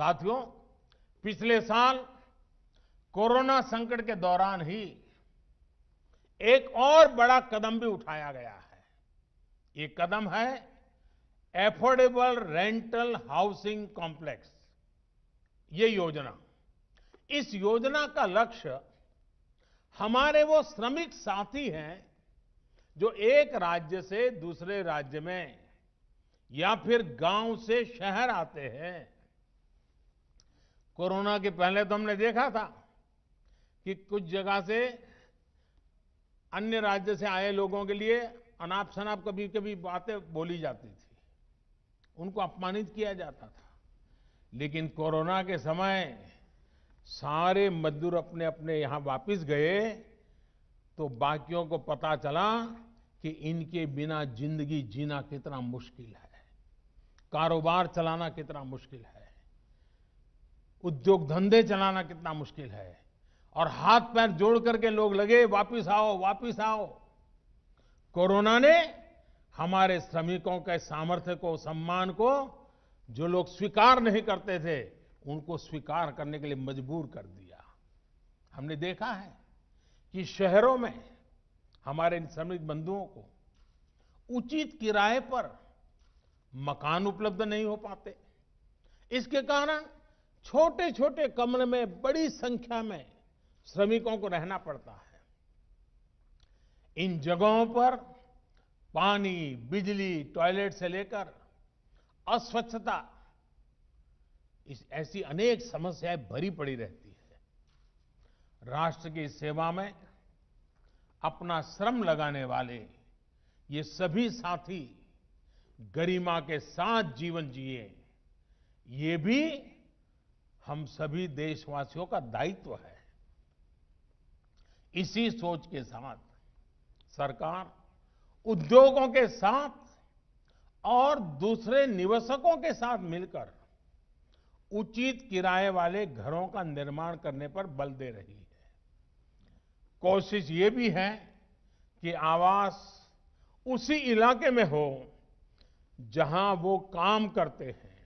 साथियों पिछले साल कोरोना संकट के दौरान ही एक और बड़ा कदम भी उठाया गया है ये कदम है एफोर्डेबल रेंटल हाउसिंग कॉम्प्लेक्स ये योजना इस योजना का लक्ष्य हमारे वो श्रमिक साथी हैं जो एक राज्य से दूसरे राज्य में या फिर गांव से शहर आते हैं कोरोना के पहले तो हमने देखा था कि कुछ जगह से अन्य राज्य से आए लोगों के लिए अनाप शनाप कभी कभी बातें बोली जाती थी उनको अपमानित किया जाता था लेकिन कोरोना के समय सारे मजदूर अपने अपने यहां वापस गए तो बाकियों को पता चला कि इनके बिना जिंदगी जीना कितना मुश्किल है कारोबार चलाना कितना मुश्किल है उद्योग धंधे चलाना कितना मुश्किल है और हाथ पैर जोड़ करके लोग लगे वापिस आओ वापिस आओ कोरोना ने हमारे श्रमिकों के सामर्थ्य को सम्मान को जो लोग स्वीकार नहीं करते थे उनको स्वीकार करने के लिए मजबूर कर दिया हमने देखा है कि शहरों में हमारे इन श्रमिक बंधुओं को उचित किराए पर मकान उपलब्ध नहीं हो पाते इसके कारण छोटे छोटे कमरे में बड़ी संख्या में श्रमिकों को रहना पड़ता है इन जगहों पर पानी बिजली टॉयलेट से लेकर अस्वच्छता इस ऐसी अनेक समस्याएं भरी पड़ी रहती है राष्ट्र की सेवा में अपना श्रम लगाने वाले ये सभी साथी गरिमा के साथ जीवन जिए ये भी हम सभी देशवासियों का दायित्व है इसी सोच के साथ सरकार उद्योगों के साथ और दूसरे निवेशकों के साथ मिलकर उचित किराए वाले घरों का निर्माण करने पर बल दे रही है कोशिश ये भी है कि आवास उसी इलाके में हो जहां वो काम करते हैं